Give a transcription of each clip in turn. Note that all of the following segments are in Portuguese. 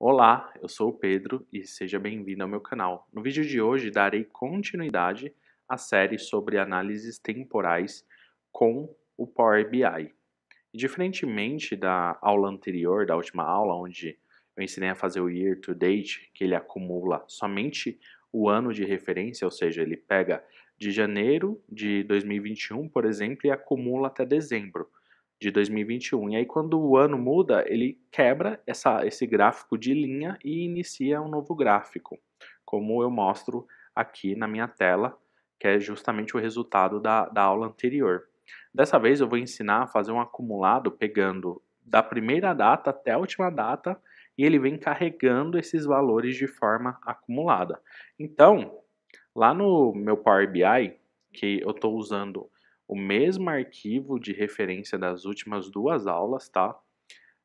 Olá, eu sou o Pedro e seja bem-vindo ao meu canal. No vídeo de hoje darei continuidade à série sobre análises temporais com o Power BI. diferentemente da aula anterior, da última aula, onde eu ensinei a fazer o Year to Date, que ele acumula somente o ano de referência, ou seja, ele pega de janeiro de 2021, por exemplo, e acumula até dezembro de 2021. E aí, quando o ano muda, ele quebra essa, esse gráfico de linha e inicia um novo gráfico, como eu mostro aqui na minha tela, que é justamente o resultado da, da aula anterior. Dessa vez, eu vou ensinar a fazer um acumulado pegando da primeira data até a última data e ele vem carregando esses valores de forma acumulada. Então, lá no meu Power BI, que eu estou usando o mesmo arquivo de referência das últimas duas aulas, tá?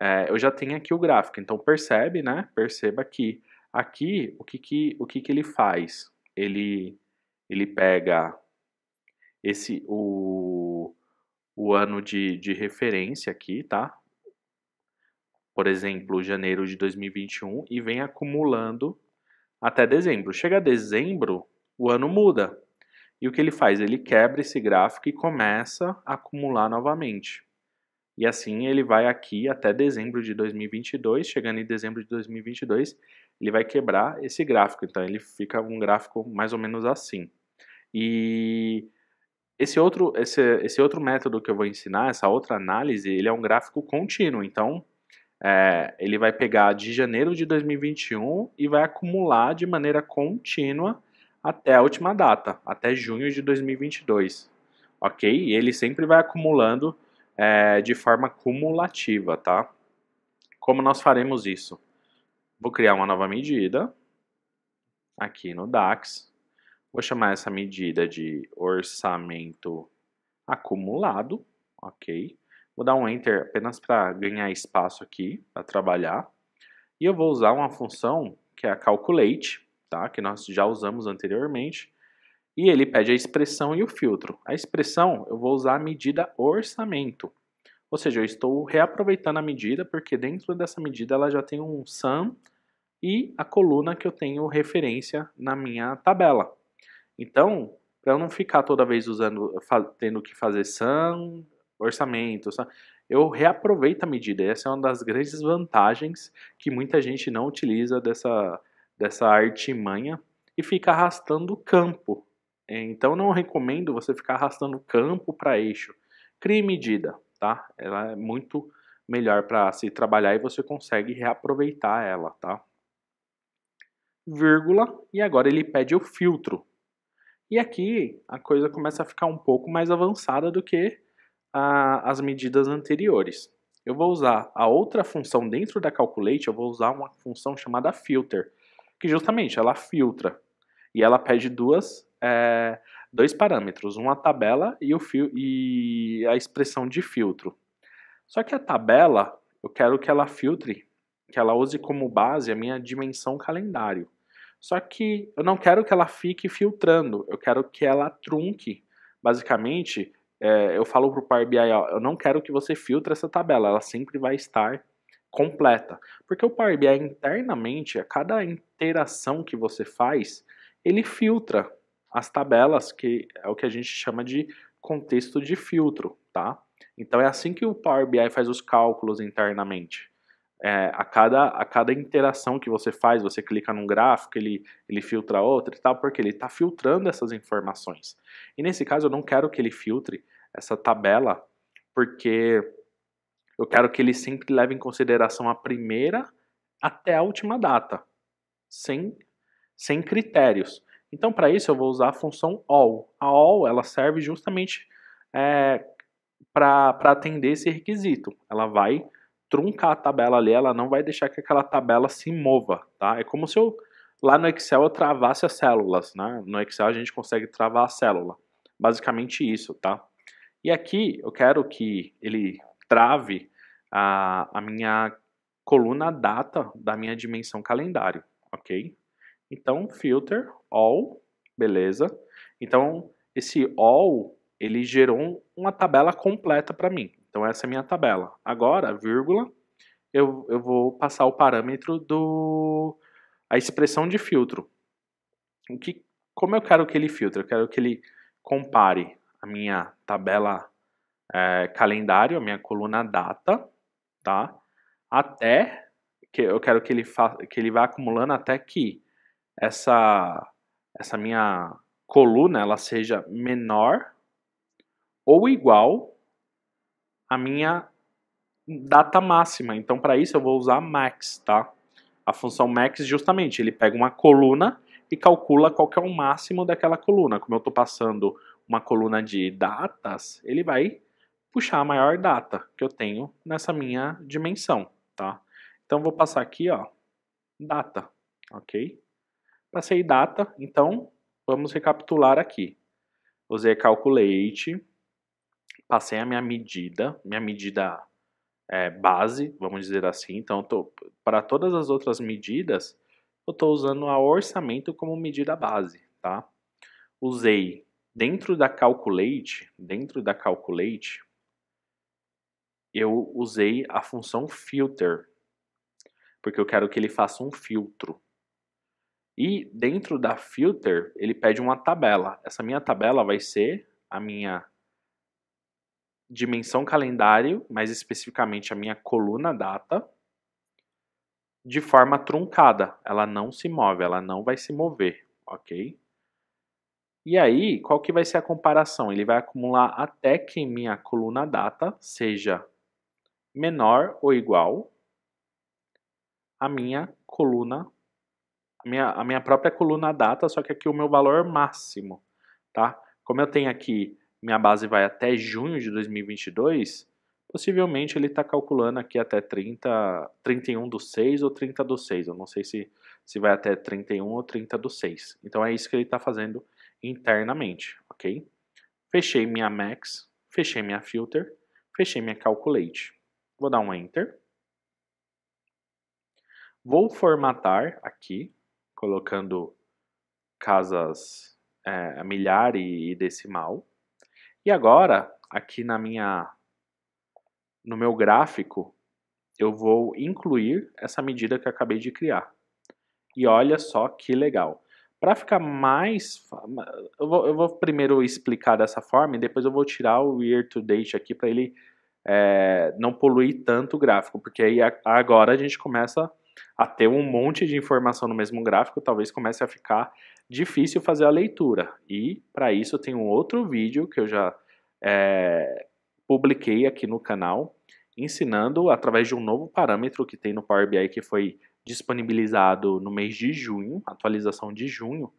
É, eu já tenho aqui o gráfico, então percebe, né? Perceba aqui. Aqui, o que que, o que, que ele faz? Ele, ele pega esse o, o ano de, de referência aqui, tá? Por exemplo, janeiro de 2021 e vem acumulando até dezembro. Chega dezembro, o ano muda. E o que ele faz? Ele quebra esse gráfico e começa a acumular novamente. E assim ele vai aqui até dezembro de 2022, chegando em dezembro de 2022, ele vai quebrar esse gráfico. Então ele fica um gráfico mais ou menos assim. E esse outro, esse, esse outro método que eu vou ensinar, essa outra análise, ele é um gráfico contínuo. Então é, ele vai pegar de janeiro de 2021 e vai acumular de maneira contínua até a última data, até junho de 2022, ok? E ele sempre vai acumulando é, de forma cumulativa, tá? Como nós faremos isso? Vou criar uma nova medida aqui no DAX. Vou chamar essa medida de orçamento acumulado, ok? Vou dar um Enter apenas para ganhar espaço aqui, para trabalhar. E eu vou usar uma função que é a calculate, tá? que nós já usamos anteriormente, e ele pede a expressão e o filtro. A expressão eu vou usar a medida orçamento, ou seja, eu estou reaproveitando a medida porque dentro dessa medida ela já tem um sum e a coluna que eu tenho referência na minha tabela. Então, para eu não ficar toda vez usando, tendo que fazer sum, orçamento, eu reaproveito a medida. Essa é uma das grandes vantagens que muita gente não utiliza dessa dessa artimanha e fica arrastando o campo. É, então não recomendo você ficar arrastando campo para eixo. Crie medida, tá? Ela é muito melhor para se trabalhar e você consegue reaproveitar ela, tá? Vírgula, e agora ele pede o filtro. E aqui a coisa começa a ficar um pouco mais avançada do que a, as medidas anteriores. Eu vou usar a outra função dentro da Calculate, eu vou usar uma função chamada filter, que justamente ela filtra e ela pede duas, é, dois parâmetros, uma tabela e, o fio, e a expressão de filtro. Só que a tabela, eu quero que ela filtre, que ela use como base a minha dimensão calendário. Só que eu não quero que ela fique filtrando, eu quero que ela trunque. Basicamente, é, eu falo para o Power BI, ó, eu não quero que você filtre essa tabela, ela sempre vai estar completa. Porque o Power BI internamente, a cada interação que você faz, ele filtra as tabelas, que é o que a gente chama de contexto de filtro, tá? Então é assim que o Power BI faz os cálculos internamente. É, a, cada, a cada interação que você faz, você clica num gráfico, ele, ele filtra outro e tal, porque ele está filtrando essas informações. E nesse caso eu não quero que ele filtre essa tabela, porque eu quero que ele sempre leve em consideração a primeira até a última data, sem, sem critérios. Então, para isso, eu vou usar a função all. A all ela serve justamente é, para atender esse requisito. Ela vai truncar a tabela ali, ela não vai deixar que aquela tabela se mova. Tá? É como se eu lá no Excel eu travasse as células, né? No Excel a gente consegue travar a célula. Basicamente isso, tá? E aqui eu quero que ele trave a, a minha coluna data da minha dimensão calendário, ok? Então, filter, all, beleza. Então, esse all, ele gerou uma tabela completa para mim. Então, essa é a minha tabela. Agora, vírgula, eu, eu vou passar o parâmetro do... a expressão de filtro. O que, como eu quero que ele filtre? Eu quero que ele compare a minha tabela é, calendário, a minha coluna data, tá? Até que eu quero que ele fa que ele vá acumulando até que essa essa minha coluna ela seja menor ou igual à minha data máxima. Então para isso eu vou usar max, tá? A função max justamente, ele pega uma coluna e calcula qual que é o máximo daquela coluna. Como eu estou passando uma coluna de datas, ele vai puxar a maior data que eu tenho nessa minha dimensão, tá? Então vou passar aqui, ó, data, ok? Passei data, então vamos recapitular aqui. Usei calculate, passei a minha medida, minha medida é, base, vamos dizer assim. Então, para todas as outras medidas, eu estou usando a orçamento como medida base, tá? Usei dentro da calculate, dentro da calculate, eu usei a função filter, porque eu quero que ele faça um filtro. E dentro da filter, ele pede uma tabela. Essa minha tabela vai ser a minha dimensão calendário, mais especificamente a minha coluna data, de forma truncada. Ela não se move, ela não vai se mover, ok? E aí, qual que vai ser a comparação? Ele vai acumular até que minha coluna data seja menor ou igual a minha coluna, a minha, a minha própria coluna data, só que aqui o meu valor máximo, tá? Como eu tenho aqui, minha base vai até junho de 2022, possivelmente ele está calculando aqui até 30, 31 do 6 ou 30 do 6, eu não sei se, se vai até 31 ou 30 do 6. Então é isso que ele está fazendo internamente, ok? Fechei minha max, fechei minha filter, fechei minha calculate. Vou dar um Enter. Vou formatar aqui, colocando casas é, milhar e, e decimal. E agora, aqui na minha, no meu gráfico, eu vou incluir essa medida que eu acabei de criar. E olha só que legal. Para ficar mais. Eu vou, eu vou, primeiro explicar dessa forma e depois eu vou tirar o year to date aqui para ele é, não poluir tanto o gráfico, porque aí agora a gente começa a ter um monte de informação no mesmo gráfico, talvez comece a ficar difícil fazer a leitura. E para isso tem um outro vídeo que eu já é, publiquei aqui no canal, ensinando através de um novo parâmetro que tem no Power BI que foi disponibilizado no mês de junho, atualização de junho,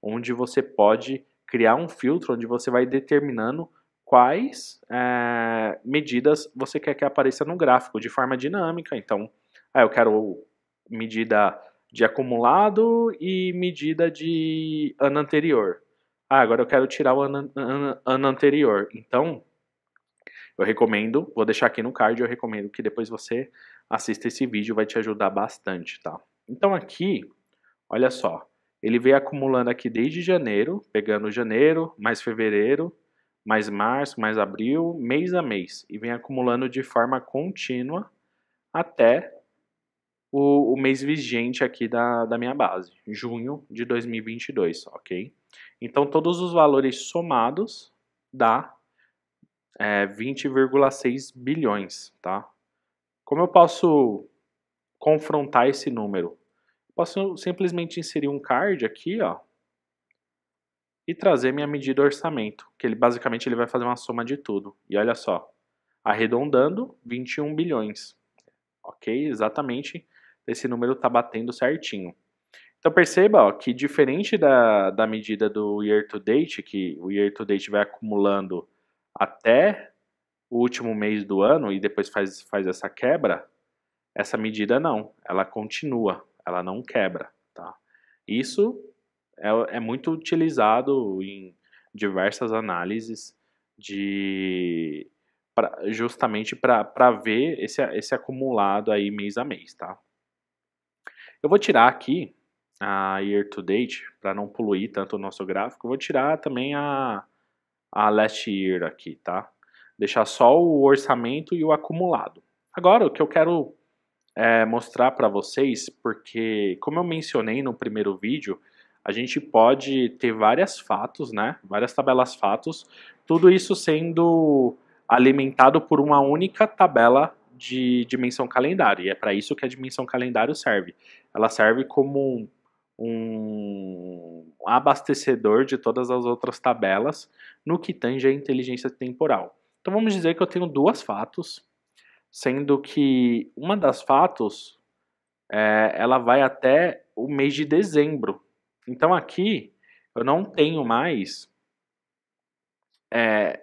onde você pode criar um filtro onde você vai determinando quais é, medidas você quer que apareça no gráfico de forma dinâmica. Então, ah, eu quero medida de acumulado e medida de ano anterior. Ah, agora eu quero tirar o ano, ano, ano anterior. Então, eu recomendo, vou deixar aqui no card, eu recomendo que depois você assista esse vídeo, vai te ajudar bastante, tá? Então aqui, olha só, ele veio acumulando aqui desde janeiro, pegando janeiro, mais fevereiro, mais março, mais abril, mês a mês, e vem acumulando de forma contínua até o, o, mês vigente aqui da, da minha base, junho de 2022, ok? Então, todos os valores somados dá é, 20,6 bilhões, tá? Como eu posso confrontar esse número? Posso simplesmente inserir um card aqui, ó, e trazer minha medida orçamento, que ele basicamente ele vai fazer uma soma de tudo. E olha só, arredondando 21 bilhões. OK? Exatamente, esse número está batendo certinho. Então perceba ó, que diferente da, da medida do year to date, que o year to date vai acumulando até o último mês do ano e depois faz, faz essa quebra, essa medida não, ela continua, ela não quebra. Tá? Isso é, é muito utilizado em diversas análises de pra, justamente para ver esse, esse acumulado aí mês a mês, tá? Eu vou tirar aqui a year to date para não poluir tanto o nosso gráfico. Eu vou tirar também a a last year aqui, tá? Deixar só o orçamento e o acumulado. Agora o que eu quero é, mostrar para vocês, porque como eu mencionei no primeiro vídeo, a gente pode ter várias fatos, né? Várias tabelas fatos, tudo isso sendo alimentado por uma única tabela de dimensão calendário. E é para isso que a dimensão calendário serve. Ela serve como um, um abastecedor de todas as outras tabelas no que tange a inteligência temporal. Então vamos dizer que eu tenho duas fatos, sendo que uma das fatos é, ela vai até o mês de dezembro então aqui eu não tenho mais. É,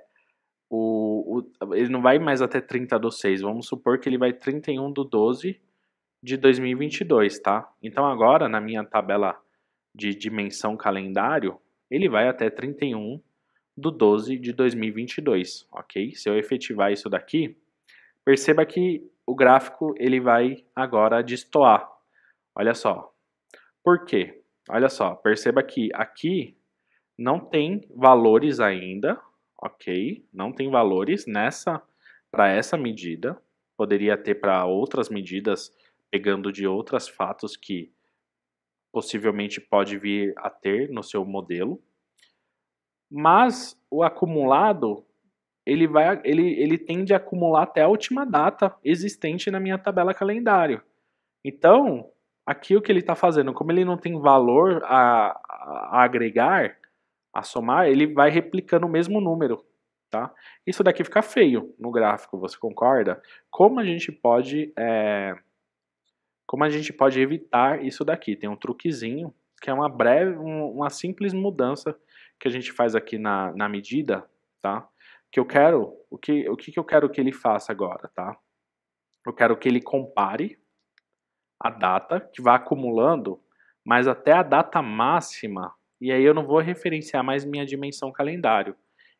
o, o, ele não vai mais até 30 do 6. Vamos supor que ele vai 31 do 12 de 2022, tá? Então agora na minha tabela de dimensão calendário, ele vai até 31 do 12 de 2022, ok? Se eu efetivar isso daqui, perceba que o gráfico ele vai agora destoar. Olha só. Por quê? Olha só, perceba que aqui não tem valores ainda, ok? Não tem valores nessa para essa medida. Poderia ter para outras medidas, pegando de outros fatos que possivelmente pode vir a ter no seu modelo. Mas o acumulado ele vai, ele, ele tende a acumular até a última data existente na minha tabela calendário. Então, aqui o que ele está fazendo, como ele não tem valor a, a, agregar, a somar, ele vai replicando o mesmo número. Tá? Isso daqui fica feio no gráfico, você concorda? Como a gente pode, é, como a gente pode evitar isso daqui? Tem um truquezinho que é uma breve, um, uma simples mudança que a gente faz aqui na, na medida, tá? Que eu quero, o que, o que eu quero que ele faça agora, tá? Eu quero que ele compare a data, que vai acumulando, mas até a data máxima, e aí eu não vou referenciar mais minha dimensão calendário.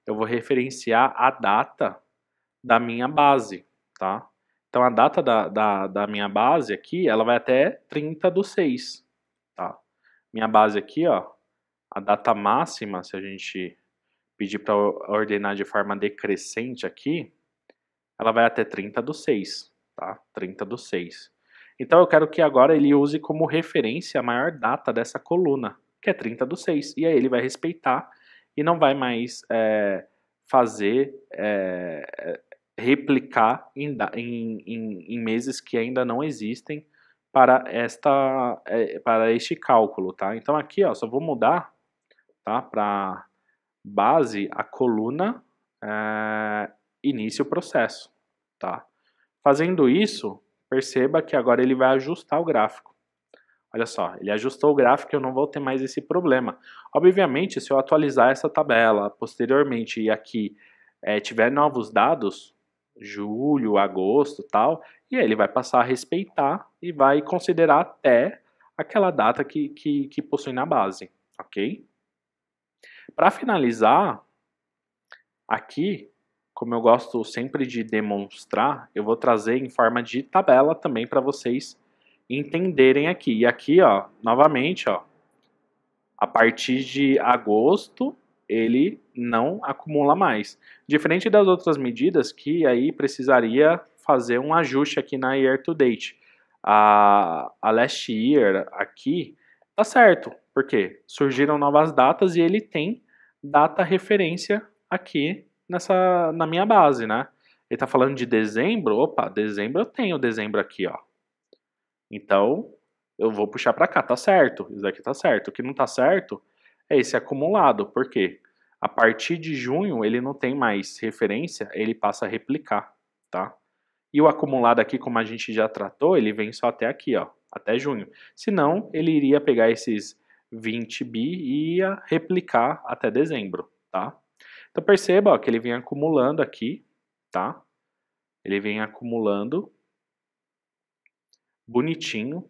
Eu vou referenciar a data da minha base, tá? Então a data da, da, da minha base aqui, ela vai até 30 do 6, tá? Minha base aqui, ó, a data máxima, se a gente pedir para ordenar de forma decrescente aqui, ela vai até 30 do 6, tá? 30 do 6. Então eu quero que agora ele use como referência a maior data dessa coluna, que é 30 do 6. E aí ele vai respeitar e não vai mais é, fazer, é, é replicar em, em, em, meses que ainda não existem para, esta, é, para este cálculo, tá? Então aqui, ó, só vou mudar tá, para base a coluna é, inicia o processo, tá? Fazendo isso, Perceba que agora ele vai ajustar o gráfico. Olha só, ele ajustou o gráfico e eu não vou ter mais esse problema. Obviamente, se eu atualizar essa tabela posteriormente e aqui é, tiver novos dados, julho, agosto tal, e aí ele vai passar a respeitar e vai considerar até aquela data que, que, que possui na base, ok? Para finalizar, aqui como eu gosto sempre de demonstrar, eu vou trazer em forma de tabela também para vocês entenderem aqui. E aqui, ó, novamente, ó, a partir de agosto ele não acumula mais. Diferente das outras medidas que aí precisaria fazer um ajuste aqui na year to date. A, a last year aqui tá certo, porque surgiram novas datas e ele tem data referência aqui nessa na minha base, né? Ele tá falando de dezembro, opa, dezembro eu tenho dezembro aqui, ó. Então, eu vou puxar para cá, tá certo? Isso daqui tá certo. O que não tá certo é esse acumulado, por quê? A partir de junho ele não tem mais referência, ele passa a replicar, tá? E o acumulado aqui, como a gente já tratou, ele vem só até aqui, ó, até junho. Senão, ele iria pegar esses 20 bi e ia replicar até dezembro, tá? Então perceba ó, que ele vem acumulando aqui, tá? Ele vem acumulando bonitinho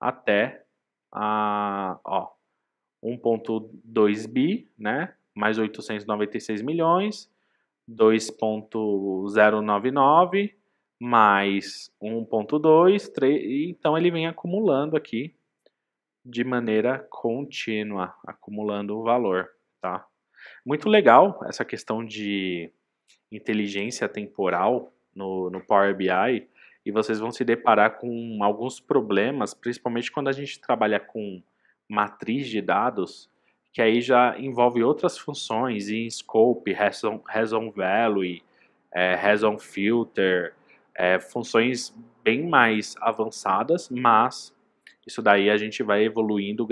até a, ó, 1.2 bi, né? Mais 896 milhões, 2.099 mais 1.2, 3, então ele vem acumulando aqui de maneira contínua, acumulando o valor, tá? Muito legal essa questão de inteligência temporal no, no Power BI e vocês vão se deparar com alguns problemas, principalmente quando a gente trabalha com matriz de dados, que aí já envolve outras funções em scope, reason, value, é, reason filter, é, funções bem mais avançadas, mas isso daí a gente vai evoluindo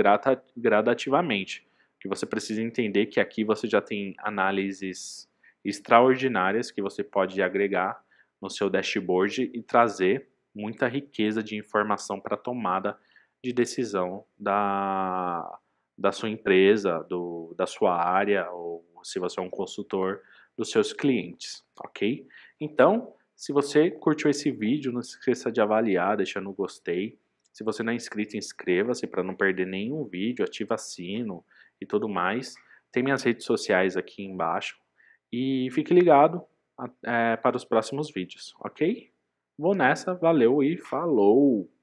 gradativamente que você precisa entender que aqui você já tem análises extraordinárias que você pode agregar no seu dashboard e trazer muita riqueza de informação para tomada de decisão da, da sua empresa, do, da sua área, ou se você é um consultor, dos seus clientes, ok? Então, se você curtiu esse vídeo, não se esqueça de avaliar, deixando o gostei. Se você não é inscrito, inscreva-se para não perder nenhum vídeo, ativa sino, e tudo mais. Tem minhas redes sociais aqui embaixo. E fique ligado é, para os próximos vídeos, ok? Vou nessa, valeu e falou!